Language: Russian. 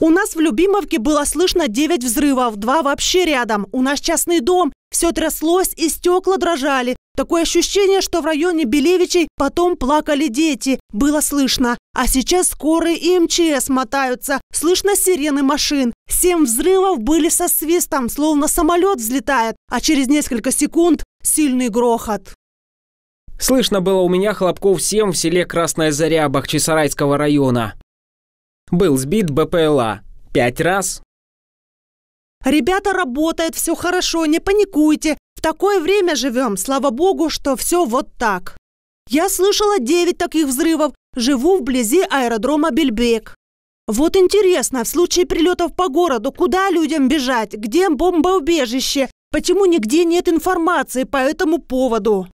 У нас в Любимовке было слышно 9 взрывов, два вообще рядом. У нас частный дом. Все тряслось и стекла дрожали. Такое ощущение, что в районе Белевичей потом плакали дети. Было слышно. А сейчас скорые и МЧС мотаются. Слышно сирены машин. Семь взрывов были со свистом, словно самолет взлетает. А через несколько секунд сильный грохот. Слышно было у меня хлопков 7 в селе Красная Заря Бахчисарайского района. Был сбит БПЛА. Пять раз. Ребята, работают, все хорошо, не паникуйте. В такое время живем, слава богу, что все вот так. Я слышала девять таких взрывов. Живу вблизи аэродрома Бельбек. Вот интересно, в случае прилетов по городу, куда людям бежать, где бомбоубежище, почему нигде нет информации по этому поводу?